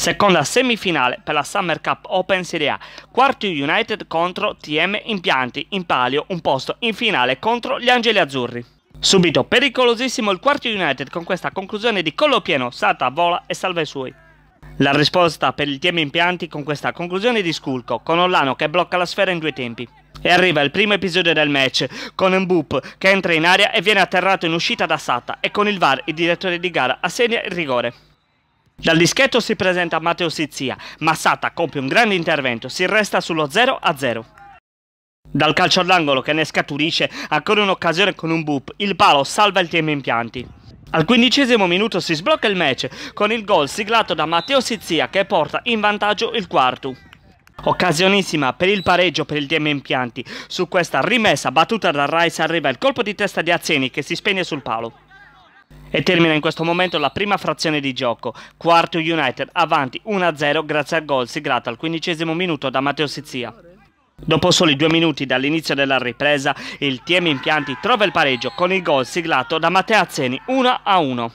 Seconda semifinale per la Summer Cup Open Serie A. Quarto United contro TM Impianti. In palio un posto in finale contro gli Angeli Azzurri. Subito pericolosissimo il quarto United con questa conclusione di collo pieno, salta, vola e salva i suoi. La risposta per il TM Impianti con questa conclusione di Sculco, con Ollano che blocca la sfera in due tempi. E arriva il primo episodio del match, con un boop che entra in aria e viene atterrato in uscita da Satta e con il VAR il direttore di gara assegna il rigore. Dal dischetto si presenta Matteo Sizia, ma Sata compie un grande intervento, si resta sullo 0 a 0. Dal calcio all'angolo che ne scaturisce ancora un'occasione con un boop, il palo salva il team impianti. Al quindicesimo minuto si sblocca il match con il gol siglato da Matteo Sizia che porta in vantaggio il quarto. Occasionissima per il pareggio per il DM Impianti. Su questa rimessa battuta da Rice arriva il colpo di testa di Azzeni che si spegne sul palo. E termina in questo momento la prima frazione di gioco. Quarto United avanti 1-0 grazie al gol siglato al quindicesimo minuto da Matteo Sizia. Dopo soli due minuti dall'inizio della ripresa, il TM Impianti trova il pareggio con il gol siglato da Matteo Azzeni 1-1.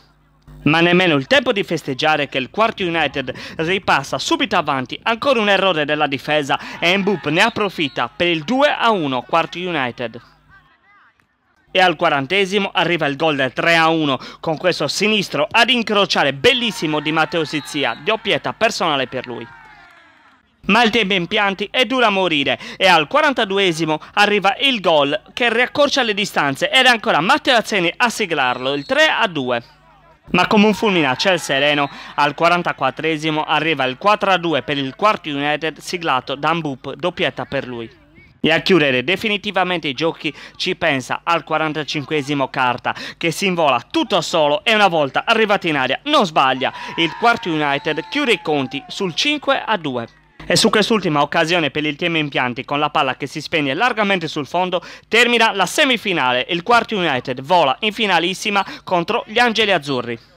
Ma nemmeno il tempo di festeggiare che il quarto United ripassa subito avanti, ancora un errore della difesa e Mbup ne approfitta per il 2-1 quarto United e al quarantesimo arriva il gol del 3-1 con questo sinistro ad incrociare bellissimo di Matteo Sizia, doppietta personale per lui. Ma il tempo in pianti è duro a morire e al 42esimo arriva il gol che riaccorcia le distanze ed è ancora Matteo Azzeni a siglarlo, il 3-2. a Ma come un fulmine a ciel sereno, al 44esimo arriva il 4-2 a per il quarto United siglato da Mbup, doppietta per lui. E a chiudere definitivamente i giochi ci pensa al 45esimo carta che si invola tutto solo e una volta arrivati in aria non sbaglia. Il quarto United chiude i conti sul 5 a 2. E su quest'ultima occasione per il team impianti con la palla che si spegne largamente sul fondo termina la semifinale. Il quarto United vola in finalissima contro gli Angeli Azzurri.